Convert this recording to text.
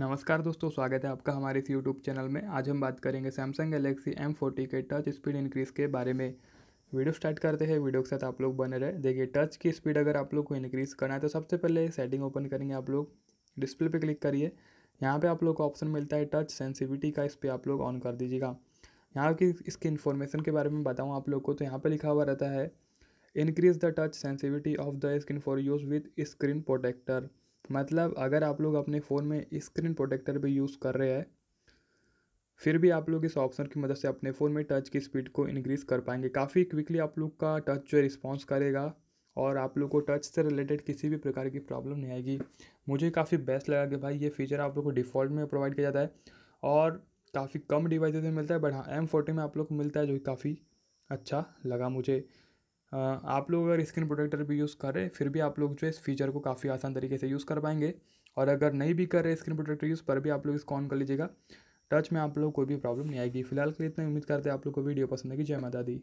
नमस्कार दोस्तों स्वागत है आपका हमारे इस यूट्यूब चैनल में आज हम बात करेंगे सैमसंग गैलेक्सी एम फोर्टी के टच स्पीड इंक्रीज़ के बारे में वीडियो स्टार्ट करते हैं वीडियो के साथ आप लोग बने रहे देखिए टच की स्पीड अगर आप लोग को इंक्रीज़ करना है तो सबसे पहले सेटिंग ओपन करेंगे आप लोग डिस्प्ले पर क्लिक करिए यहाँ पर आप लोग को ऑप्शन मिलता है टच सेंसिविटी का इस पर आप लोग ऑन कर दीजिएगा यहाँ की इसकी इन्फॉर्मेशन के बारे में बताऊँ आप लोग को तो यहाँ पर लिखा हुआ रहता है increase the touch sensitivity of the screen for use with screen protector मतलब अगर आप लोग अपने फ़ोन में स्क्रीन प्रोटेक्टर भी यूज़ कर रहे हैं फिर भी आप लोग इस ऑप्शन की मदद से अपने फ़ोन में टच की स्पीड को इनक्रीज़ कर पाएंगे काफ़ी क्विकली आप लोग का टच जो रिस्पॉन्स करेगा और आप लोग को टच से रिलेटेड किसी भी प्रकार की प्रॉब्लम नहीं आएगी मुझे काफ़ी बेस्ट लगा कि भाई ये फीचर आप लोग को डिफ़ॉल्ट में प्रोवाइड किया जाता है और काफ़ी कम डिवाइस में मिलता है बट हाँ एम फोर्टी में आप लोग को मिलता है जो कि काफ़ी अच्छा लगा मुझे आप लोग अगर स्क्रीन प्रोटेक्टर भी यूज़ करें फिर भी आप लोग जो है इस फीचर को काफ़ी आसान तरीके से यूज़ कर पाएंगे और अगर नहीं भी कर रहे स्क्रीन प्रोटेक्टर यूज़ पर भी आप लोग इसको ऑन कर लीजिएगा टच में आप लोग कोई भी प्रॉब्लम नहीं आएगी फिलहाल के लिए इतना उम्मीद करते हैं आप लोग को वीडियो पसंद आएगी जय माता दी